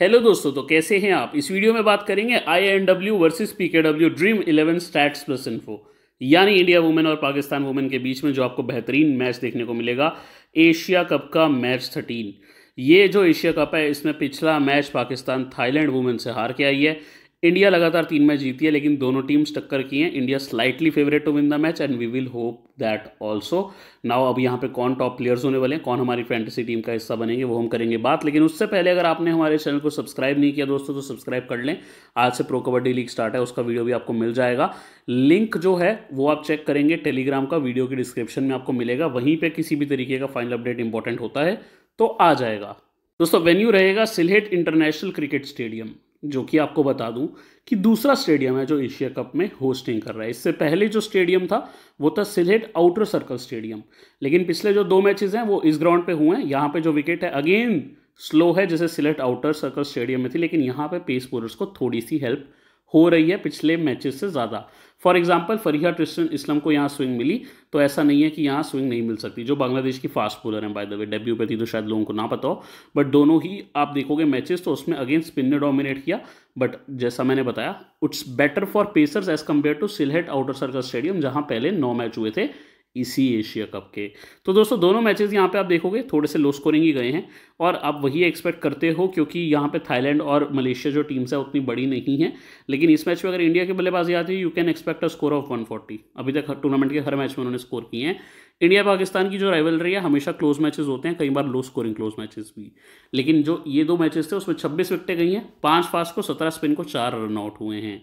hello दोस्तों तो कैसे हैं आप इस वीडियो में बात करेंगे I N W versus P K W Dream Eleven stats plus info यानी इंडिया वुमेन और पाकिस्तान वुमेन के बीच में जो आपको बेहतरीन मैच देखने को मिलेगा एशिया कप का मैच थर्टीन ये जो एशिया कप है इसमें पिछला मैच पाकिस्तान थाईलैंड वुमेन से हार के आई है इंडिया लगातार तीन मैच जीती है लेकिन दोनों टीम्स टक्कर की हैं India slightly favourite to win the match and we will hope that also now अब यहाँ पे कौन टॉप प्लेयर्स होने वाले हैं कौन हमारी फैंटेसी टीम का हिस्सा बनेंगे वो हम करेंगे बात लेकिन उससे पहले अगर आपने हमारे चैनल को सब्सक्राइब नहीं किया दोस्तों तो सब्सक्राइब कर लें आज से प्रो कबड्डी लीग स्टार्ट है उसका वीडियो भी आपको मिल जाएगा लिंक जो है वो आप चेक करेंगे टेलीग्राम का वीडियो के डिस्क्रिप्शन में आपको मिलेगा वहीं पर किसी भी तरीके का फाइनल अपडेट इंपॉर्टेंट होता है तो आ जाएगा दोस्तों वेन्यू रहेगा सिलहेट इंटरनेशनल क्रिकेट स्टेडियम जो कि आपको बता दूं कि दूसरा स्टेडियम है जो एशिया कप में होस्टिंग कर रहा है इससे पहले जो स्टेडियम था वो था सिलेट आउटर सर्कल स्टेडियम लेकिन पिछले जो दो मैचेस हैं वो इस ग्राउंड पे हुए हैं यहाँ पे जो विकेट है अगेन स्लो है जैसे सिलेट आउटर सर्कल स्टेडियम में थी लेकिन यहाँ पे पेस बोलर्स को थोड़ी सी हेल्प हो रही है पिछले मैचेस से ज़्यादा फॉर एग्जाम्पल फरीहा ट्रिस्टन इस्लाम को यहाँ स्विंग मिली तो ऐसा नहीं है कि यहाँ स्विंग नहीं मिल सकती जो बांग्लादेश की फास्ट बॉलर हैं बाय द वे डेब्यू पे थी तो शायद लोगों को ना पता हो बट दोनों ही आप देखोगे मैचेस तो उसमें अगेन स्पिन ने डोमिनेट किया बट जैसा मैंने बताया it's better for pacers as compared to Sylhet outer circle stadium जहाँ पहले नौ मैच हुए थे इसी एशिया कप के तो दोस्तों दोनों मैचेस यहाँ पे आप देखोगे थोड़े से लो स्कोरिंग ही गए हैं और आप वही एक्सपेक्ट करते हो क्योंकि यहाँ पे थाईलैंड और मलेशिया जो टीम्स है उतनी बड़ी नहीं है लेकिन इस मैच में अगर इंडिया के बल्लेबाजी आती है you can expect a score of 140 अभी तक टूर्नामेंट के हर मैच में उन्होंने स्कोर किए हैं इंडिया पाकिस्तान की जो राइवलरी है हमेशा क्लोज मैचेस होते हैं कई बार लो स्कोरिंग क्लोज मैचेस भी लेकिन जो ये दो मैचेस थे उसमें 26 विकटें गई हैं पांच फास्ट को 17 स्पिन को चार रन आउट हुए हैं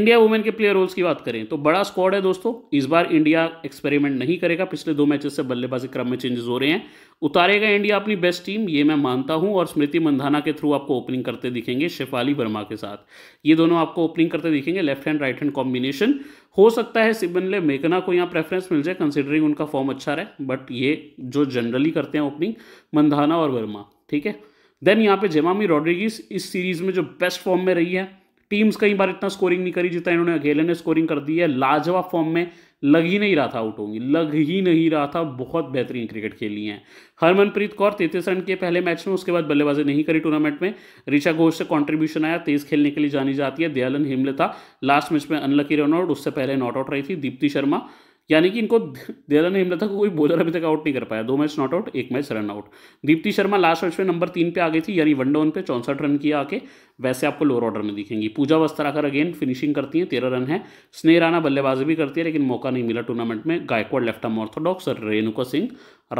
इंडिया वुमेन के प्लेयर रोल्स की बात करें तो बड़ा स्क्वाड है दोस्तों इस बार इंडिया एक्सपेरिमेंट नहीं करेगा पिछले दो मैचेस से बल्लेबाजी क्रम में चेंजेस हो रहे हैं उतारेगा इंडिया अपनी बेस्ट टीम ये मैं मानता हूं और स्मृति मंधाना के थ्रू आपको ओपनिंग करते दिखेंगे शेफाली वर्मा के साथ ये दोनों आपको ओपनिंग करते दिखेंगे left hand right hand combination हो सकता है सिबनले मेकना को यहाँ प्रेफरेंस मिल जाए कंसिडरिंग उनका फॉर्म अच्छा रहे बट ये जो जनरली करते हैं ओपनिंग मंदाना और वर्मा ठीक है देन यहाँ पे जेमामी रॉड्रिगिस इस सीरीज़ में जो बेस्ट फॉर्म में रही है टीम्स कई बार इतना स्कोरिंग नहीं करी जितना इन्होंने अकेले ने स्कोरिंग कर दी है लाजवाब फॉर्म में लग ही नहीं रहा था आउट होंगी लग ही नहीं रहा था बहुत बेहतरीन क्रिकेट खेली है हरमनप्रीत कौर तैतीस रन के पहले मैच में उसके बाद बल्लेबाजी नहीं करी टूर्नामेंट में ऋषा घोष से कॉन्ट्रीब्यूशन आया तेज खेलने के लिए जानी जाती है दयालन हिमले था लास्ट मैच में अनलकी रन आउट उससे पहले नॉट आउट रही थी दीप्ति शर्मा यानी कि इनको नहीं हिमलता को कोई बॉलर अभी तक आउट नहीं कर पाया दो मैच नॉट आउट एक match run out Deepti Sharma last match में नंबर तीन पे आ गई थी यानी वन डाउन पे चौंसठ रन किया आके वैसे आपको लोअर ऑर्डर में दिखेंगी पूजा वस्त्राकर अगेन फिनिशिंग करती हैं तेरह रन है स्नेह राना बल्लेबाजी भी करती है लेकिन मौका नहीं मिला टूर्नामेंट में गायकवाड़ लेफ्ट आर्म ऑर्थोडॉक्स और Renuka Singh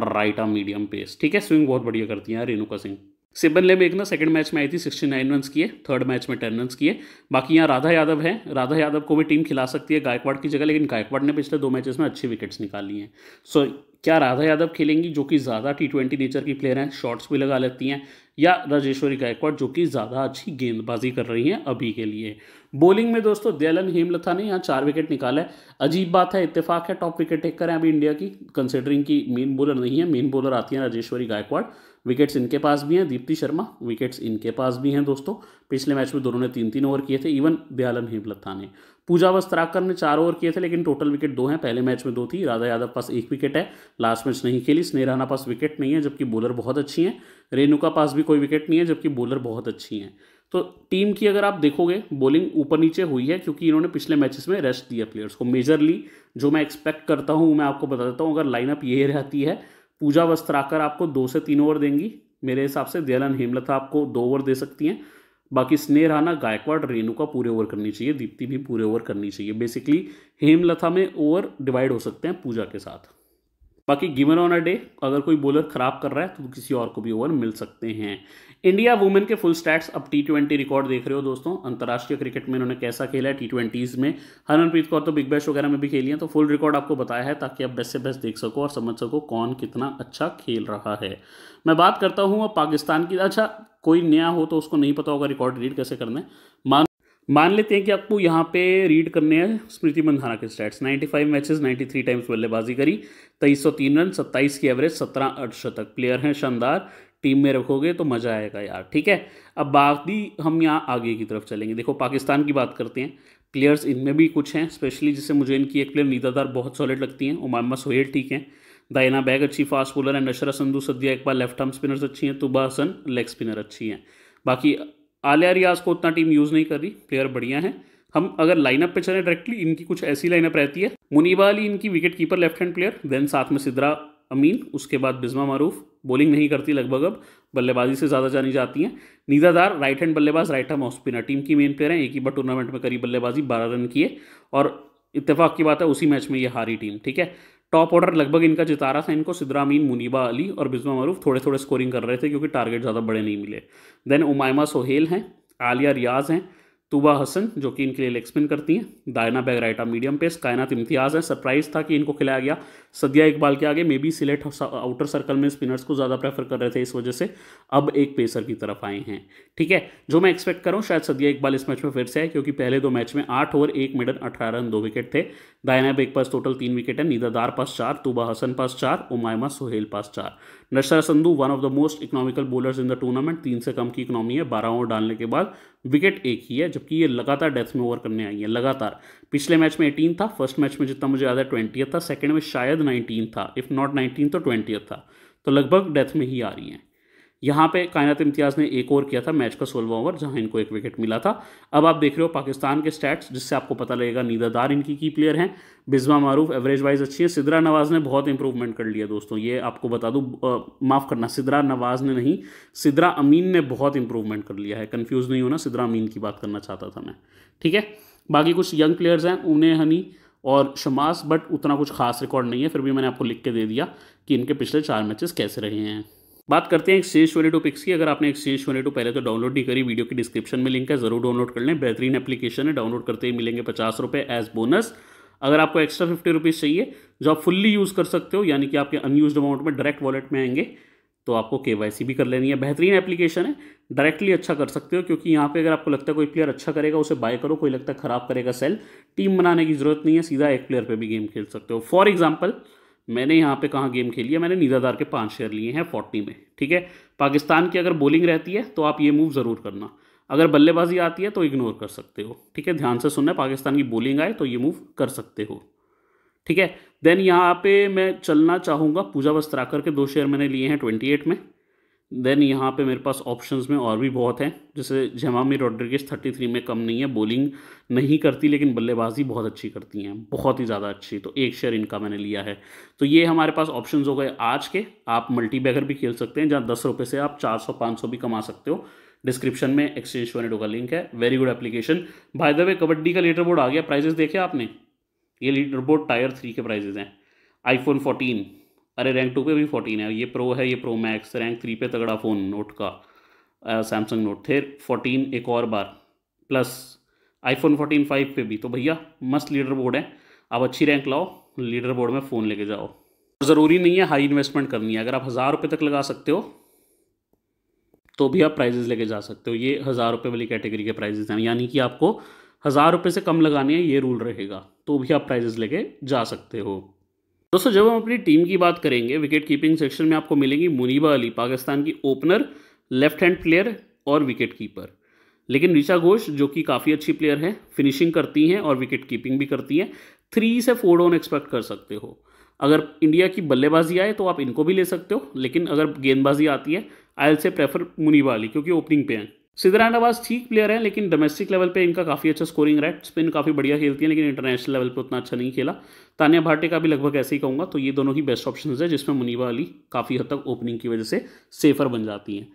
right arm medium pace ठीक है स्विंग बहुत बढ़िया करती हैं रेणुका सिंह सिबन ले ना सेकंड मैच में आई थी सिक्सटी नाइन रन किए थर्ड मैच में टेन रन किए बाकी यहाँ राधा यादव है राधा यादव को भी टीम खिला सकती है गायकवाड़ की जगह लेकिन गायकवाड़ ने पिछले दो मैचेस में अच्छी विकेट्स निकाली हैं सो क्या राधा यादव खेलेंगी जो कि ज़्यादा टी ट्वेंटी नेचर की प्लेयर हैं शॉट्स भी लगा लेती हैं या राजेश्वरी गायकवाड़ जो कि ज़्यादा अच्छी गेंदबाजी कर रही हैं अभी के लिए बॉलिंग में दोस्तों दयालन हेमलथा ने यहाँ चार विकेट निकाला है अजीब बात है इत्तेफाक है टॉप विकेट टेकर हैं अभी इंडिया की कंसिडरिंग की मेन बॉलर नहीं है मेन बॉलर आती हैं राजेश्वरी गायकवाड़ विकेट्स इनके पास भी हैं दीप्ति शर्मा विकेट्स इनके पास भी हैं दोस्तों पिछले मैच में दोनों ने तीन तीन ओवर किए थे इवन दयालम हेमलत्था ने पूजा वस्त्राकर ने चार ओवर किए थे लेकिन टोटल विकेट दो हैं पहले मैच में दो थी राधा यादव पास एक विकेट है लास्ट मैच नहीं खेली स्नेहराना पास विकेट नहीं है जबकि बॉलर बहुत अच्छी हैं रेणुका पास भी कोई विकेट नहीं है जबकि बॉलर बहुत अच्छी हैं तो टीम की अगर आप देखोगे बॉलिंग ऊपर नीचे हुई है क्योंकि इन्होंने पिछले मैचेस में रेस्ट दिया प्लेयर्स को मेजरली जो मैं एक्सपेक्ट करता हूँ मैं आपको बता देता हूँ अगर लाइनअप ये रहती है पूजा वस्त्र आकर आपको दो से तीन ओवर देंगी मेरे हिसाब से दयालन हेमलता आपको दो ओवर दे सकती हैं बाकी राना गायकवाड़ रेणु का पूरे ओवर करनी चाहिए दीप्ति भी पूरे ओवर करनी चाहिए बेसिकली हेमलता में ओवर डिवाइड हो सकते हैं पूजा के साथ बाकी गिवन ऑन अ डे अगर कोई बॉलर खराब कर रहा है तो किसी और को भी ओवर मिल सकते हैं इंडिया वुमेन के फुल स्टैट्स अब टी ट्वेंटी रिकॉर्ड देख रहे हो दोस्तों अंतर्राष्ट्रीय क्रिकेट में इन्होंने कैसा खेला है टी ट्वेंटीज़ में हरमनप्रीत कौर तो बिग बैश वगैरह में भी खेली है तो फुल रिकॉर्ड आपको बताया है ताकि आप बेस्ट से बेस्ट देख सको और समझ सको कौन कितना अच्छा खेल रहा है मैं बात करता हूँ अब पाकिस्तान की अच्छा कोई नया हो तो उसको नहीं पता होगा रिकॉर्ड रीड कैसे करना है मान मान लेते हैं कि आपको यहाँ पे रीड करने हैं स्मृति मंधाना के स्टैट्स 95 नाइन्टी थ्री टाइम्स बल्लेबाजी करी तेईस सौ तीन रन 27 की एवरेज 17 अर्धशतक प्लेयर हैं शानदार टीम में रखोगे तो मज़ा आएगा यार ठीक है अब बाकी हम यहाँ आगे की तरफ चलेंगे देखो पाकिस्तान की बात करते हैं प्लेयर्स इनमें भी कुछ हैं स्पेशली जिससे मुझे इनकी एक प्लेयर नीदादार बहुत सॉलिड लगती हैं उमामा सोहेल ठीक हैं दाइना बैग अच्छी फास्ट बॉलर है नशरा संधु सदिया एक बार लेफ्ट हार्म स्पिनर्स अच्छी हैं तुबा हसन लेग स्पिनर अच्छी हैं बाकी आलिया रियाज को उतना टीम यूज़ नहीं कर रही प्लेयर बढ़िया हैं हम अगर लाइनअप पे चले डायरेक्टली इनकी कुछ ऐसी लाइनअप रहती है मुनीबा अली इनकी wicket keeper left hand player then साथ में सिद्रा अमीन उसके बाद बिजमा मारूफ बॉलिंग नहीं करती लगभग अब बल्लेबाजी से ज़्यादा जानी जाती हैं नीदादार राइट हैंड बल्लेबाज राइट हैंड ऑफ टीम की मेन प्लेयर हैं एक ही बार टूर्नामेंट में करी बल्लेबाजी बारह रन की है और इतफाक़ की बात है उसी मैच में ये हारी टीम ठीक है टॉप ऑर्डर लगभग इनका जितारा था इनको सिद्रामीन मुनीबा अली और बिजमा मरूफ थोड़े थोड़े स्कोरिंग कर रहे थे क्योंकि टारगेट ज़्यादा बड़े नहीं मिले देन उमायमा सोहेल हैं आलिया रियाज हैं तुबा हसन जो कि इनके लिए लेग स्पिन करती हैं दायना बैगराइटा मीडियम पेस कायनात इम्तियाज़ है सरप्राइज़ था कि इनको खिलाया गया सदिया इकबाल के आगे may be Sylhet outer circle में स्पिनर्स को ज़्यादा प्रेफर कर रहे थे इस वजह से अब एक पेसर की तरफ आए हैं ठीक है जो मैं एक्सपेक्ट करूँ शायद सदिया इकबाल इस मैच में फिर से है क्योंकि पहले दो मैच में आठ ओवर एक मिडन अठारह रन दो विकेट थे दायना बेग पास टोटल तीन विकेट है नीदादार पास चार तुबा हसन पास चार उमायमा सोहेल पास चार Nashra Sandhu one of the most economical bowlers in the tournament तीन से कम की इकोनॉमी है बारह ओवर डालने के बाद विकेट एक ही है जबकि ये लगातार डेथ में ओवर करने आई है लगातार पिछले मैच में एटीन था फर्स्ट मैच में जितना मुझे याद है ट्वेंटी था सेकेंड में शायद नाइनटीन था इफ नॉट नाइनटीन तो ट्वेंटी था तो लगभग डेथ में ही आ रही हैं यहाँ पे कायनात इम्तियाज़ ने एक ओवर किया था मैच का सोलह ओवर जहाँ इनको एक विकेट मिला था अब आप देख रहे हो पाकिस्तान के स्टैट्स जिससे आपको पता लगेगा नीदादार इनकी की प्लेयर हैं बिजवा मारूफ एवरेज वाइज अच्छी है सिदरा नवाज़ ने बहुत इंप्रूवमेंट कर लिया दोस्तों ये आपको बता दूँ माफ़ करना सिदरा नवाज़ ने नहीं सिदरा अमीन ने बहुत इंप्रूवमेंट कर लिया है कन्फ्यूज़ नहीं होना सिदरा अमीन की बात करना चाहता था मैं ठीक है बाकी कुछ यंग प्लेयर्स हैं उन्हें हनी और शमास बट उतना कुछ खास रिकॉर्ड नहीं है फिर भी मैंने आपको लिख के दे दिया कि इनके पिछले चार मैचेस कैसे रहे हैं बात करते हैं एक्सचेंज ट्वेंटी टू पिक्स की अगर आपने एक्सचेंज ट्वेंटी टू पहले तो डाउनलोड नहीं करी वीडियो की डिस्क्रिप्शन में लिंक है जरूर डाउनलोड कर लें बेहतरीन एप्लीकेशन है डाउनलोड करते ही मिलेंगे पचास रुपये एज बोनस अगर आपको एक्स्ट्रा फिफ्टी रुपीज़ चाहिए जो आप फुल्ली यूज़ कर सकते हो यानी कि आपके अनयूज अमाउंट में डायरेक्ट वॉलेट में आएंगे तो आपको के भी कर लेनी है बेहतरीन एप्लीकेशन है डायरेक्टली अच्छा कर सकते हो क्योंकि यहाँ पे अगर आपको लगता है कोई प्लेयर अच्छा करेगा उसे बाय करो कोई लगता है खराब करेगा सेल टीम बनाने की जरूरत नहीं है सीधा एक प्लेयर पे भी गेम खेल सकते हो फॉर एग्जाम्पल मैंने यहाँ पे कहाँ गेम खेली है मैंने नीदादार के पाँच शेयर लिए हैं फोर्टी में ठीक है पाकिस्तान की अगर बॉलिंग रहती है तो आप ये मूव ज़रूर करना अगर बल्लेबाजी आती है तो इग्नोर कर सकते हो ठीक है ध्यान से सुनना पाकिस्तान की बॉलिंग आए तो ये मूव कर सकते हो ठीक है देन यहाँ पे मैं चलना चाहूँगा पूजा वस्त्राकर के दो शेयर मैंने लिए हैं ट्वेंटी एट में देन यहाँ पे मेरे पास ऑप्शंस में और भी बहुत हैं जैसे जमामी रॉड्रिगेज थर्टी थ्री में कम नहीं है बॉलिंग नहीं करती लेकिन बल्लेबाजी बहुत अच्छी करती हैं बहुत ही ज़्यादा अच्छी तो एक शेयर इनका मैंने लिया है तो ये हमारे पास ऑप्शंस हो गए आज के आप मल्टी बैगर भी खेल सकते हैं जहाँ दस रुपये से आप चार सौ पाँच सौ भी कमा सकते हो डिस्क्रिप्शन में एक्सचेंज वन का लिंक है very good application by the way kabaddi का लीडर बोर्ड आ गया प्राइजेस देखे आपने ये लीडर बोर्ड टायर थ्री के प्राइजेज हैं आईफोन फोर्टीन अरे रैंक टू पे भी फोर्टीन है ये प्रो है ये प्रो मैक्स रैंक थ्री पे तगड़ा फ़ोन नोट का सैमसंग नोट थे फोर्टीन एक और बार प्लस आईफोन फोर्टीन फाइव पे भी तो भैया मस्त लीडर बोर्ड है आप अच्छी रैंक लाओ लीडर बोर्ड में फ़ोन लेके जाओ ज़रूरी नहीं है हाई इन्वेस्टमेंट करनी है अगर आप हज़ार रुपये तक लगा सकते हो तो भी आप प्राइजेज लेके जा सकते हो ये हज़ार रुपये वाली कैटेगरी के प्राइजेज हैं यानी कि आपको हज़ार रुपये से कम लगाने हैं ये रूल रहेगा तो भी आप प्राइजेज लेके जा सकते हो दोस्तों जब हम अपनी टीम की बात करेंगे विकेट कीपिंग सेक्शन में आपको मिलेंगी मुनीबा अली पाकिस्तान की ओपनर लेफ्ट हैंड प्लेयर और विकेट कीपर लेकिन ऋचा घोष जो कि काफ़ी अच्छी प्लेयर हैं फिनिशिंग करती हैं और विकेट कीपिंग भी करती हैं थ्री से फोर डाउन एक्सपेक्ट कर सकते हो अगर इंडिया की बल्लेबाजी आए तो आप इनको भी ले सकते हो लेकिन अगर गेंदबाजी आती है आई एल से प्रेफर मुनीबा अली क्योंकि ओपनिंग पे हैं आवाज ठीक प्लेयर है लेकिन डोमेस्टिक लेवल पे इनका काफ़ी अच्छा स्कोरिंग रहा है स्पिन काफ़ी बढ़िया खेलती है लेकिन इंटरनेशनल लेवल पे उतना अच्छा नहीं खेला तानिया भाटे का भी लगभग ऐसे ही कहूँगा तो ये दोनों ही बेस्ट ऑप्शन है जिसमें मुनीबा अली काफ़ी हद तक ओपनिंग की वजह से सेफर बन जाती हैं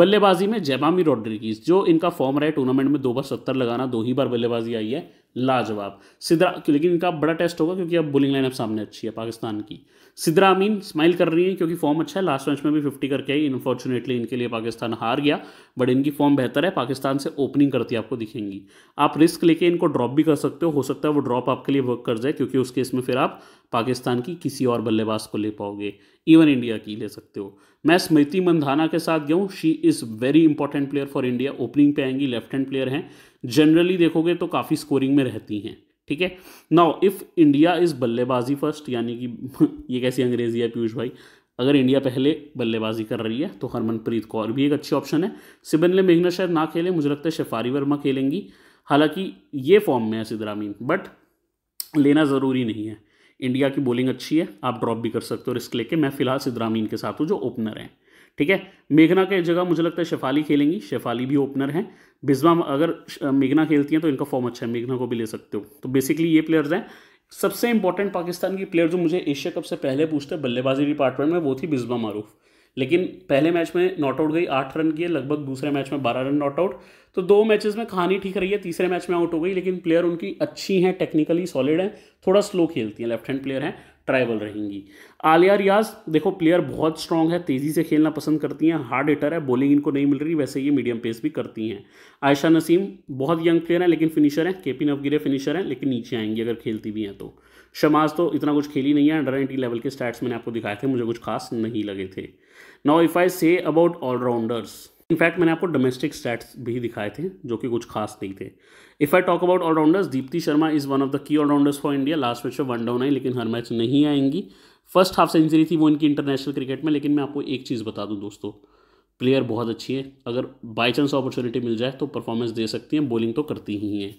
बल्लेबाजी में जैमामी रॉड्रिकीज जो इनका फॉर्म रहा है टूर्नामेंट में दो बार सत्तर लगाना दो ही बार बल्लेबाजी आई है लाजवाब सिद्रा लेकिन इनका बड़ा टेस्ट होगा क्योंकि अब बोलिंग लाइनअप सामने अच्छी है पाकिस्तान की सिद्रा अमीन स्माइल कर रही है क्योंकि फॉर्म अच्छा है लास्ट मैच में भी फिफ्टी करके आई अनफॉर्चुनेटली इनके लिए पाकिस्तान हार गया बट इनकी फॉर्म बेहतर है पाकिस्तान से ओपनिंग करती आपको दिखेंगी आप रिस्क लेके इनको ड्रॉप भी कर सकते हो हो सकता है वो ड्रॉप आपके लिए वर्क कर जाए क्योंकि उस केस में फिर आप पाकिस्तान की किसी और बल्लेबाज को ले पाओगे इवन इंडिया की ले सकते हो मैं स्मृति मंधाना के साथ गया हूँ she is very important player for India opening पे आएंगी लेफ्ट हैंड प्लेयर हैं जनरली देखोगे तो काफ़ी स्कोरिंग में रहती हैं ठीक है नाउ इफ़ इंडिया इज़ बल्लेबाजी फर्स्ट यानी कि ये कैसी अंग्रेजी है पीयूष भाई अगर इंडिया पहले बल्लेबाजी कर रही है तो हरमनप्रीत कौर भी एक अच्छी ऑप्शन है सिबनले मेघना शायद ना खेले मुझे लगता है शेफारी वर्मा खेलेंगी हालांकि ये फॉर्म में है सिद्धरामीन बट लेना ज़रूरी नहीं है इंडिया की बॉलिंग अच्छी है आप ड्रॉप भी कर सकते हो रिस्क लेके मैं फिलहाल सिद्धरामीन के साथ हूँ जो ओपनर हैं ठीक है मेघना के जगह मुझे लगता है शेफाली खेलेंगी शेफाली भी ओपनर हैं बिजवा अगर मेघना खेलती हैं तो इनका फॉर्म अच्छा है मेघना को भी ले सकते हो तो बेसिकली ये प्लेयर्स हैं सबसे इंपॉर्टेंट पाकिस्तान की प्लेयर जो मुझे एशिया कप से पहले पूछते बल्लेबाजी डिपार्टमेंट में वो थी बिजवा मारूफ लेकिन पहले मैच में नॉट आउट गई आठ रन है लगभग दूसरे मैच में बारह रन नॉट आउट तो दो मैचेस में कहानी ठीक रही है तीसरे मैच में आउट हो गई लेकिन प्लेयर उनकी अच्छी हैं टेक्निकली सॉलिड हैं थोड़ा स्लो खेलती हैं लेफ्ट हैंड प्लेयर हैं ट्राइबल रहेंगी आलिया रियाज देखो प्लेयर बहुत स्ट्रांग है तेज़ी से खेलना पसंद करती हैं हार्ड हिटर है बॉलिंग इनको नहीं मिल रही वैसे ये मीडियम पेस भी करती हैं आयशा नसीम बहुत यंग प्लेयर हैं लेकिन फिनिशर हैं के पी नवगिरे फिनिशर हैं लेकिन नीचे आएंगी अगर खेलती भी हैं तो शमाज तो इतना कुछ खेली नहीं है अंडर नाइनटीन लेवल के स्टैट्स मैंने आपको दिखाए थे मुझे कुछ खास नहीं लगे थे now if I say about allrounders in fact मैंने आपको डोमेस्टिक स्टैट्स भी दिखाए थे जो कि कुछ खास नहीं थे if I talk about allrounders Deepti Sharma is one of the key allrounders for India last match में वन डाउन आई लेकिन हर मैच नहीं आएंगी फर्स्ट हाफ सेंचुरी थी वो इनकी इंटरनेशनल क्रिकेट में लेकिन मैं आपको एक चीज़ बता दूँ दोस्तों प्लेयर बहुत अच्छी है अगर बाई चांस अपॉर्चुनिटी मिल जाए तो परफॉर्मेंस दे सकती हैं बॉलिंग तो करती ही हैं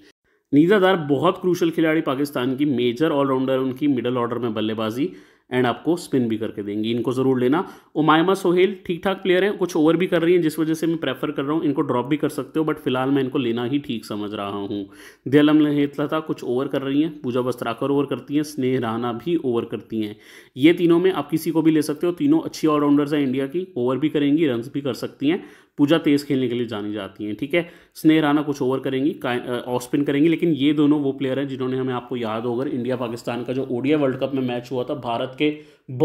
दार बहुत क्रूशल खिलाड़ी पाकिस्तान की मेजर ऑलराउंडर उनकी मिडल ऑर्डर में बल्लेबाजी एंड आपको स्पिन भी करके देंगी इनको ज़रूर लेना ओमायमा सोहेल ठीक ठाक प्लेयर हैं कुछ ओवर भी कर रही हैं जिस वजह से मैं प्रेफर कर रहा हूँ इनको ड्रॉप भी कर सकते हो बट फिलहाल मैं इनको लेना ही ठीक समझ रहा हूँ दयालम लहेतलता कुछ ओवर कर रही हैं पूजा वस्त्राकर ओवर करती हैं स्नेह राना भी ओवर करती हैं ये तीनों में आप किसी को भी ले सकते हो तीनों अच्छी ऑलराउंडर्स हैं इंडिया की ओवर भी करेंगी रन भी कर सकती हैं पूजा तेज़ खेलने के लिए जानी जाती हैं ठीक है स्नेह राना कुछ ओवर करेंगी ऑफ स्पिन करेंगी लेकिन ये दोनों वो प्लेयर हैं जिन्होंने हमें आपको याद होकर इंडिया पाकिस्तान का जो ओडिया वर्ल्ड कप में मैच हुआ था भारत के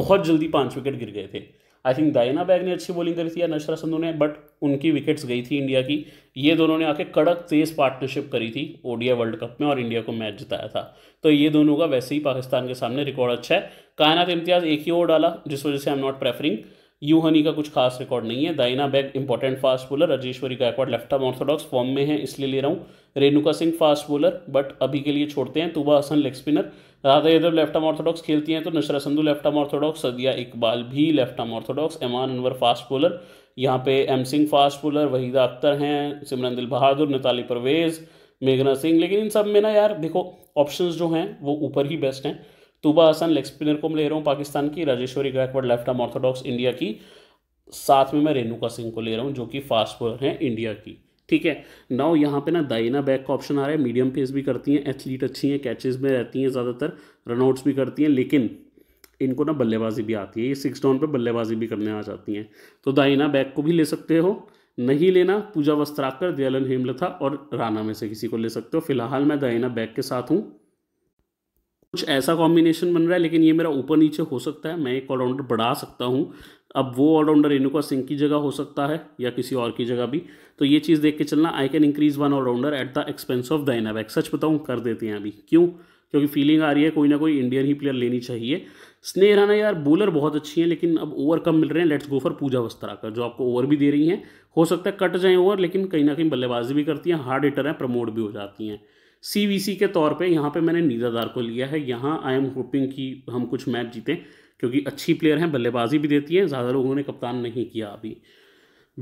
बहुत जल्दी पाँच विकेट गिर गए थे आई थिंक दाइना बैग ने अच्छी बॉलिंग करी थी या नशरा संधू ने बट उनकी विकेट्स गई थी इंडिया की ये दोनों ने आके कड़क तेज़ पार्टनरशिप करी थी ओडिया वर्ल्ड कप में और इंडिया को मैच जिताया था तो ये दोनों का वैसे ही पाकिस्तान के सामने रिकॉर्ड अच्छा है कायनात इम्तियाज़ एक ही ओवर डाला जिस वजह से आई एम नॉट प्रेफरिंग यू हनी का कुछ खास रिकॉर्ड नहीं है Diana Baig important fast bowler Rajeshwari Gayakwad left arm orthodox form में है इसलिए ले रहा हूँ Renuka Singh fast bowler but अभी के लिए छोड़ते हैं Tuba Hassan leg spinner Radha Yadav left arm orthodox खेलती हैं तो Nashra Sandhu left arm orthodox Sadia Iqbal भी लेफ्ट आर्म ऑर्थोडॉक्स एमान अनवर फास्ट बोलर यहाँ पे M Singh fast bowler Waheeda Akhtar हैं सिमरन दिल बहादुर नताली परवेज़ मेघना सिंह लेकिन इन सब में ना यार देखो ऑप्शंस जो हैं वो ऊपर ही बेस्ट हैं तुबा हसन लेग स्पिनर को मैं ले रहा हूँ पाकिस्तान की Rajeshwari Gayakwad left arm orthodox India की साथ में मैं रेणुका सिंह को ले रहा हूँ जो कि फास्ट बॉलर हैं इंडिया की ठीक है नाउ यहाँ पे ना दाइना बैक का ऑप्शन आ रहा है मीडियम पेस भी करती हैं एथलीट अच्छी हैं कैचेस में रहती हैं ज़्यादातर रनआउट्स भी करती हैं लेकिन इनको ना बल्लेबाजी भी आती है ये सिक्स डाउन पे बल्लेबाजी भी करने आ जाती हैं तो दाइना बैक को भी ले सकते हो नहीं लेना पूजा वस्त्राकर दयालन हेमलथा और राना में से किसी को ले सकते हो फिलहाल मैं दाइना बैक के साथ हूँ कुछ ऐसा कॉम्बिनेशन बन रहा है लेकिन ये मेरा ऊपर नीचे हो सकता है मैं एक ऑलराउंडर बढ़ा सकता हूँ अब वो ऑलराउंडर रेणुका सिंह की जगह हो सकता है या किसी और की जगह भी तो ये चीज़ देख के चलना I can increase one allrounder at the expense of Diana Baig सच बताऊँ कर देते हैं अभी क्यों क्योंकि फीलिंग आ रही है कोई ना कोई इंडियन ही प्लेयर लेनी चाहिए स्नेह राना यार बॉलर बहुत अच्छी हैं लेकिन अब ओवर कम मिल रहे हैं लेट्स गो फॉर पूजा वस्त्रा का जो आपको ओवर भी दे रही हैं हो सकता है कट जाएँ ओवर लेकिन कहीं ना कहीं बल्लेबाजी भी करती हैं हार्ड हिटर हैं प्रमोट भी हो जाती हैं सी के तौर पे यहाँ पे मैंने नीदादार को लिया है यहाँ आई एम होपिंग कि हम कुछ मैच जीतें क्योंकि अच्छी प्लेयर हैं बल्लेबाजी भी देती हैं ज़्यादा लोगों ने कप्तान नहीं किया अभी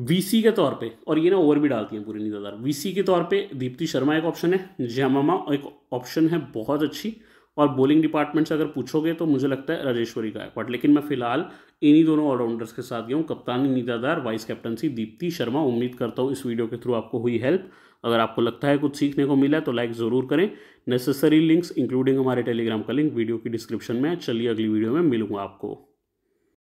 वी के तौर पे और ये ना ओवर भी डालती हैं पूरी नीदादार वी के तौर पे दीप्ति शर्मा एक ऑप्शन है जयमामा एक ऑप्शन है बहुत अच्छी और बॉलिंग डिपार्टमेंट से अगर पूछोगे तो मुझे लगता है राजेश्वरी गायकवाड लेकिन मैं फिलहाल इन्हीं दोनों ऑलराउंडर्स के साथ गया हूँ कप्तानी नीदादार वाइस कैप्टनसी दीप्ति शर्मा उम्मीद करता हूँ इस वीडियो के थ्रू आपको हुई हेल्प अगर आपको लगता है कुछ सीखने को मिला है तो लाइक ज़रूर करें नेसेसरी लिंक्स इंक्लूडिंग हमारे टेलीग्राम का लिंक वीडियो की डिस्क्रिप्शन में है चलिए अगली वीडियो में मिलूंगा आपको